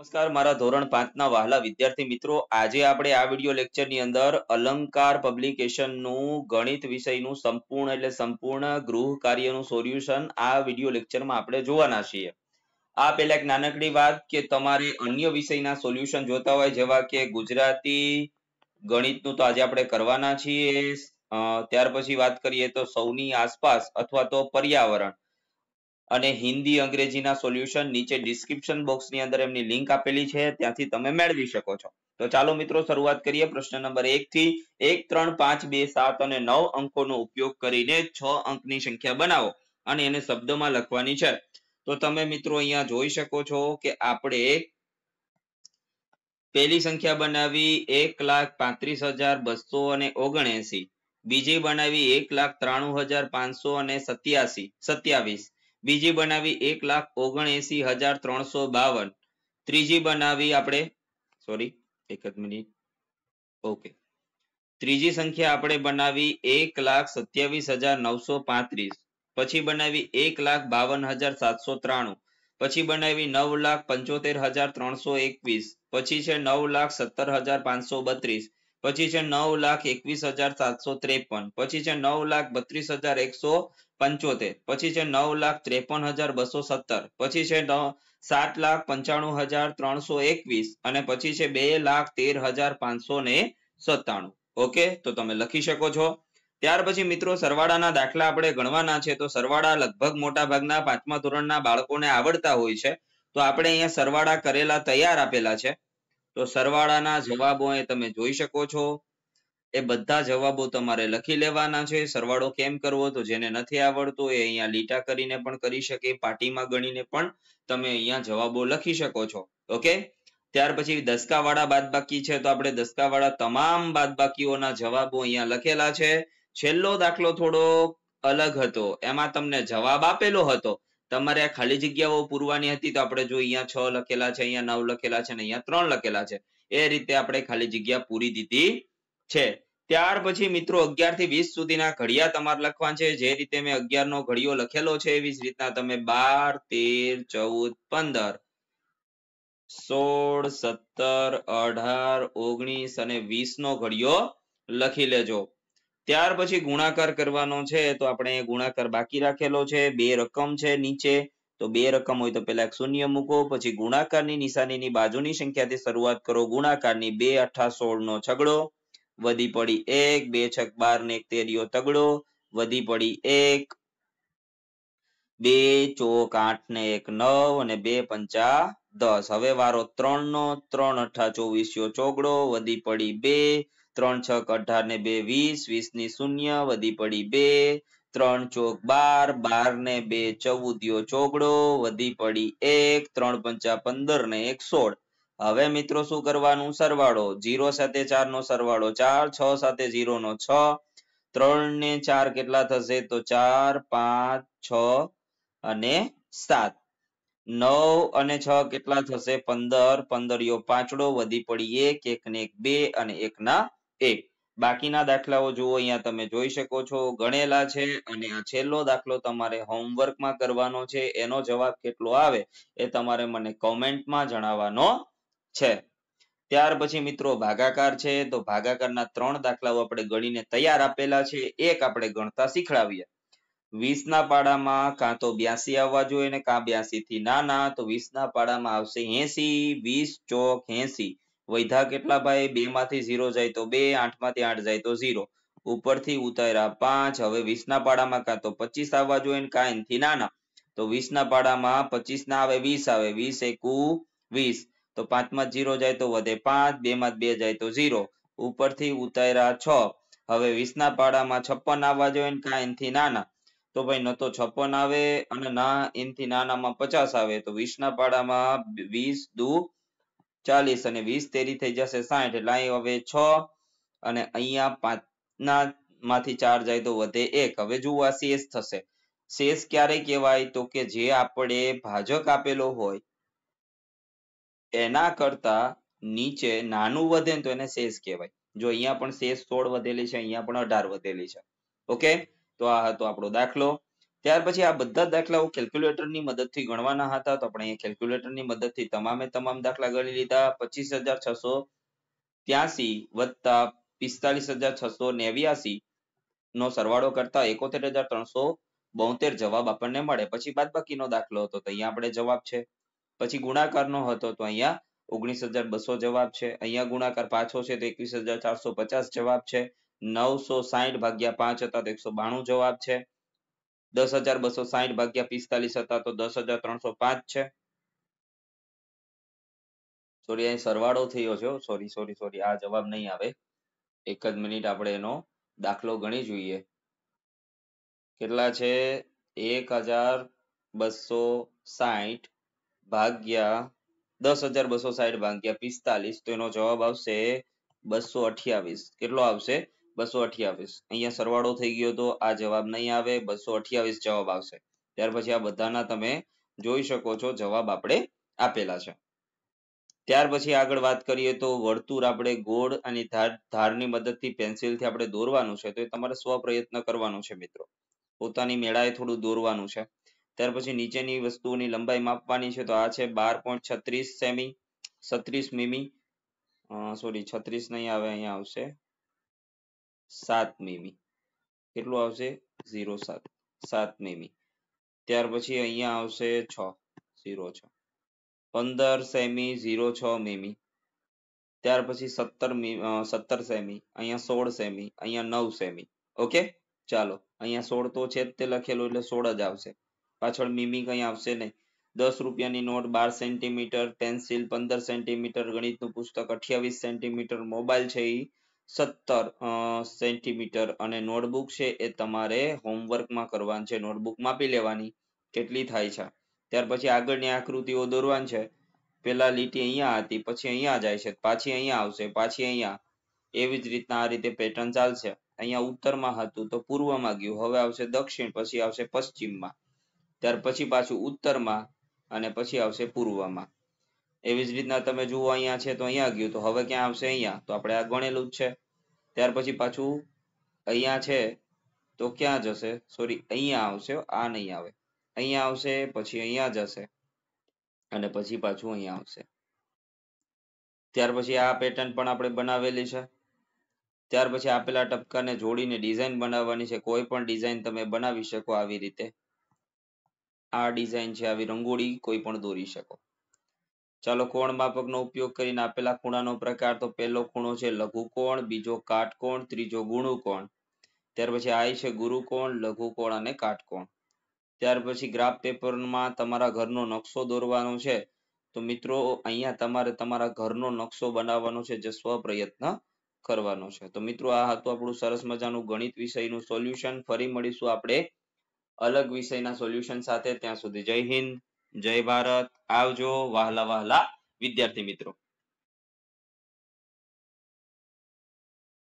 નમસ્કાર મારા ધોરણ પાંચના વહાલા વિદ્યાર્થી મિત્રો આજે આપણે આ વિડિયો લેક્ચરની અંદર અલંકાર પબ્લિકેશનનું ગણિત વિષયનું સંપૂર્ણ એટલે સંપૂર્ણ ગૃહ કાર્યનું સોલ્યુશન આ વિડિયો લેક્ચરમાં આપણે જોવાના છીએ આ પહેલા એક નાનકડી વાત કે તમારે અન્ય વિષયના સોલ્યુશન જોતા હોય જેવા કે ગુજરાતી ગણિતનું તો આજે આપણે કરવાના છીએ ત્યાર પછી વાત કરીએ તો સૌની આસપાસ અથવા તો પર્યાવરણ અને હિન્દી અંગ્રેજીના સોલ્યુશન નીચે ડિસ્ક્રિપ્શન બોક્સની અંદર એમની લિંક આપેલી છે ત્યાંથી તમે મેળવી શકો છો તો ચાલો મિત્રો શરૂઆત કરીએ પ્રશ્ન નંબર એક થી એક ત્રણ પાંચ બે સાત અને નવ અંકોનો ઉપયોગ કરીને છ અંકની સંખ્યા બનાવો અને એને શબ્દમાં લખવાની છે તો તમે મિત્રો અહીંયા જોઈ શકો છો કે આપણે પહેલી સંખ્યા બનાવી એક લાખ પાંત્રીસ હજાર બસો અને ઓગણએસી બીજી બનાવી એક લાખ ત્રાણું હજાર પાંચસો અને સત્યાસી સત્યાવીસ બીજી બનાવી એક લાખ ઓગણએસી હજાર ત્રણસો બાવન ત્રીજી બનાવી આપણે સોરી એક જ મિનિટ ઓકે ત્રીજી સંખ્યા આપણે બનાવી એક લાખ સત્યાવીસ હજાર નવસો પાંત્રીસ પછી બનાવી એક લાખ બાવન હજાર સાતસો ત્રાણું પછી બનાવી નવ લાખ પંચોતેર હજાર ત્રણસો એકવીસ પછી છે નવ લાખ સત્તર હજાર પાંચસો બત્રીસ પછી છે નવ લાખ એકવીસ હજાર સાતસો ત્રેપન પછી છે નવ લાખ બત્રીસ હજાર એકસો પંચોતેર પછી છે નવ લાખ ત્રેપન હજાર બસો સત્તર પછી છે સાત લાખ પંચાણું હજાર ત્રણસો એકવીસ અને પછી છે બે લાખ તેર હજાર પાંચસો ને સત્તાણું ઓકે તો તમે લખી શકો છો ત્યાર પછી મિત્રો સરવાળાના દાખલા આપણે ગણવાના છે તો સરવાળા લગભગ મોટા ભાગના પાંચમા ધોરણના બાળકોને આવડતા હોય છે તો આપણે અહીંયા સરવાળા કરેલા તૈયાર આપેલા છે તો સરવાળાના જવાબો એ તમે જોઈ શકો છો એ બધા જવાબો તમારે લખી લેવાના છે સરવાળો કેમ કરવો તો જેને નથી આવડતો એ અહીંયા લીટા કરીને પણ કરી શકે પાટીમાં ગણીને પણ તમે અહીંયા જવાબો લખી શકો છો ઓકે ત્યાર પછી દસકાવાળા બાદબાકી છે તો આપણે દસકાવાળા તમામ બાદબાકીઓના જવાબો અહીંયા લખેલા છે છેલ્લો દાખલો થોડો અલગ હતો એમાં તમને જવાબ આપેલો હતો તમારે આ ખાલી જગ્યાઓ પૂરવાની હતી તો આપણે જો અહીંયા છ લખેલા છે અહીંયા નવ લખેલા છે અને અહીંયા ત્રણ લખેલા છે એ રીતે આપણે ખાલી જગ્યા પૂરી દીધી છે ત્યાર પછી મિત્રો અગિયાર થી વીસ સુધીના ઘડિયા તમારે લખવાના છે જે રીતે મેં અગિયાર નો ઘડિયો લખેલો છે એવી જ રીતના તમે બાર તેર ચૌદ પંદર સોળ સત્તર અઢાર ઓગણીસ અને વીસ નો ઘડિયો લખી લેજો ત્યાર પછી ગુણાકાર કરવાનો છે તો આપણે ગુણાકાર બાકી રાખેલો છે બે રકમ છે નીચે તો બે રકમ હોય તો પેલા શૂન્ય મૂકો પછી ગુણાકારની નિશાનીની બાજુની સંખ્યાથી શરૂઆત કરો ગુણાકારની બે અઠા સોળ નો છગડો વધી પડી એક બે છક બાર ને તેરીઓ તગડો વધી પડી એક બે ચોક આઠ ને એક નવ અને બે પંચા દસ હવે વારો ત્રણ નો ત્રણ અઠા ચોવીસ્યો ચોગડો વધી પડી બે ત્રણ છ અઢાર ને બે વીસ વીસ ની શૂન્ય વધી પડી બે ત્રણ ચોક બાર બાર ને બે ચૌદિયો ચોગડો વધી પડી એક ત્રણ પંચા પંદર ને એક સોળ હવે મિત્રો શું કરવાનું સરવાળો જીરો સાથે ચાર નો સરવાળો ચાર છ સાથે જીરો નો છ ત્રણ ને ચાર કેટલા થશે તો ચાર પાંચ છ અને સાત નવ અને છ કેટલા થશે પંદર પંદર યો પાંચડો વધી પડી એક એક ને એક બે અને એક ના એક બાકીના દાખલાઓ જુઓ અહીંયા તમે જોઈ શકો છો ગણેલા છે અને આ છેલ્લો દાખલો તમારે હોમવર્કમાં કરવાનો છે એનો જવાબ કેટલો આવે એ તમારે મને કોમેન્ટમાં જણાવવાનો છે ત્યાર પછી મિત્રો ભાગાકાર છે તો ભાગાકારના ત્રણ દાખલાઓ આપણે ગણીને તૈયાર આપેલા છે એક આપણે ગણતા શીખડાવીએ વીસ ના પાડામાં કાં તો બ્યાસી આવવા જોઈએ ને કાં બ્યાસી થી ના તો વીસ ના પાડામાં આવશે એસી વીસ ચોક એસી વૈધા કેટલા ભાઈ બે માંથી ઝીરો જાય તો બે આઠ માંથી આઠ જાય તો ઝીરો ઉપરથી ઉતાર્યા પાંચ હવે વીસ ના પાડામાં કાં તો પચીસ આવવા જોઈએ કાંઈ નથી નાના તો વીસ ના પાડામાં પચીસ ના આવે વીસ આવે વીસ એકુ વીસ તો પાંચમાં ઝીરો જાય તો વધે પાંચ બે માં બે જાય તો ઝીરો ઉપરથી ઉતાર્યા છ હવે વીસ ના પાડામાં છપ્પન આવવા જોઈએ ને કાંઈ નથી નાના તો ભાઈ ન તો છપ્પન આવે અને ના એનથી નાનામાં પચાસ આવે તો વીસ ના પાડામાં વીસ દુ ચાલીસ અને વીસ તેરી થઈ જશે સાઠ એટલે અહીં હવે છ અને અહીંયા પાંચના માંથી ચાર જાય તો વધે એક હવે જુઓ આ શેષ થશે શેષ ક્યારે કહેવાય તો કે જે આપણે ભાજક આપેલો હોય એના કરતા નીચે નાનું વધે તો એને શેષ કહેવાય જો અહીંયા પણ શેષ સોળ વધેલી છે અહીંયા પણ અઢાર વધેલી છે ઓકે તો આ હતો આપણો દાખલો ત્યાર પછી આ બધા દાખલાઓ કેલ્ક્યુલેટરની મદદથી ગણવાના હતા તો આપણે એ કેલ્ક્યુલેટરની મદદથી તમામે તમામ દાખલા ગણી લીધા પચીસ હજાર છસો ત્યાસી વત્તા પિસ્તાલીસ હજાર છસો નેવ્યાસી નો સરવાળો કરતા એકોતેર હજાર ત્રણસો બોતેર જવાબ આપણને મળે પછી બાદ બાકીનો દાખલો હતો તો અહીંયા આપણે જવાબ છે પછી ગુણાકારનો હતો તો અહીંયા ઓગણીસ હજાર બસો જવાબ છે અહીંયા ગુણાકાર પાછો છે તો એકવીસ હજાર ચારસો પચાસ જવાબ છે નવસો સાહીઠ ભાગ્યા પાંચ હતા તો એકસો બાણું જવાબ છે દસ હજાર બસો સાહીઠ ભાગ્યા પિસ્તાલીસ હતા તો દસ હજાર ત્રણસો પાંચ છે સોરી અહીં સરવાળો થયો છે સોરી સોરી સોરી આ જવાબ નહીં આવે એક જ મિનિટ આપણે એનો દાખલો ગણી જોઈએ કેટલા છે એક હજાર બસો સાહીઠ ભાગ્યા દસ હજાર બસો સાહીઠ ભાગ્યા પિસ્તાલીસ તો એનો જવાબ આવશે બસો અઠ્યાવીસ કેટલો આવશે બસો અઠ્યાવીસ અહીંયા સરવાળો થઈ ગયો તો આ જવાબ નહીં આવે બસો અઠ્યાવીસ જવાબ આવશે ત્યાર પછી આ બધાના તમે જોઈ શકો છો જવાબ આપણે આપેલા છે ત્યાર પછી આગળ વાત કરીએ તો વર્તુળ આપણે ગોળ અને ધારની મદદથી પેન્સિલથી આપણે દોરવાનું છે તો એ તમારે સ્વપ્રયત્ન કરવાનો છે મિત્રો પોતાની મેળાએ થોડું દોરવાનું છે ત્યાર પછી નીચેની વસ્તુઓની લંબાઈ માપવાની છે તો આ છે બાર પોઈન્ટ છત્રીસ સેમી છત્રીસ મીમી સોરી છત્રીસ નહીં આવે અહીંયા આવશે સાત મીમી કેટલું આવશે ઝીરો સાત સાત મીમી ત્યાર પછી અહીંયા આવશે છ ઝીરો છ પંદર સેમી ઝીરો છ મીમી ત્યાર પછી સત્તર સત્તર સેમી અહીંયા સોળ સેમી અહીંયા નવ સેમી ઓકે ચાલો અહીંયા સોળ તો છે તે લખેલું એટલે સોળ જ આવશે પાછળ મીમી કંઈ આવશે નહીં દસ રૂપિયાની નોટ બાર સેન્ટીમીટર પેન્સિલ પંદર સેન્ટીમીટર ગણિતનું પુસ્તક અઠ્યાવીસ સેન્ટીમીટર મોબાઈલ છે એ સત્તર સેન્ટીમીટર અને નોટબુક છે એ તમારે હોમવર્કમાં કરવાની છે નોટબુક માપી લેવાની કેટલી થાય છે ત્યાર પછી આગળની આકૃતિઓ દોરવાની છે પેલા લીટી અહીંયા હતી પછી અહીંયા જાય છે પાછી અહીંયા આવશે પાછી અહીંયા એવી જ રીતના આ રીતે પેટર્ન ચાલશે અહીંયા ઉત્તરમાં હતું તો પૂર્વમાં ગયું હવે આવશે દક્ષિણ પછી આવશે પશ્ચિમમાં ત્યાર પછી પાછું ઉત્તરમાં અને પછી આવશે પૂર્વમાં એવી જ રીતના તમે જુઓ અહીંયા છે તો અહીંયા ગયું તો હવે ક્યાં આવશે અહીંયા તો આપણે આ ગણેલું જ છે ત્યાર પછી પાછું અહીંયા છે તો ક્યાં જશે સોરી અહીંયા આવશે આ નહીં આવે અહીંયા આવશે પછી અહીંયા જશે અને પછી પાછું અહીંયા આવશે ત્યાર પછી આ પેટર્ન પણ આપણે બનાવેલી છે ત્યાર પછી આપેલા ટપકાને જોડીને ડિઝાઇન બનાવવાની છે કોઈ પણ ડિઝાઇન તમે બનાવી શકો આવી રીતે આ ડિઝાઇન છે આવી રંગોળી કોઈ પણ દોરી શકો ચાલો કોણ માપકનો ઉપયોગ કરીને આપેલા ખૂણાનો પ્રકાર તો પહેલો ખૂણો છે લઘુકોણ બીજો કાટકોણ ત્રીજો ગુણુકોણ ત્યાર પછી આઈ છે ગુરુકોણ લઘુકોણ અને કાટકોણ ત્યાર પછી ગ્રાફ પેપરમાં તમારા ઘરનો નકશો દોરવાનો છે તો મિત્રો અહીંયા તમારે તમારા ઘરનો નકશો બનાવવાનો છે જે સ્વપ્રયત્ન કરવાનો છે તો મિત્રો આ હતું આપણું સરસ મજાનું ગણિત વિષયનું સોલ્યુશન ફરી મળીશું આપણે અલગ વિષયના સોલ્યુશન સાથે ત્યાં સુધી જય હિન્દ જય ભારત આવજો વહાલા વહાલા વિદ્યાર્થી મિત્રો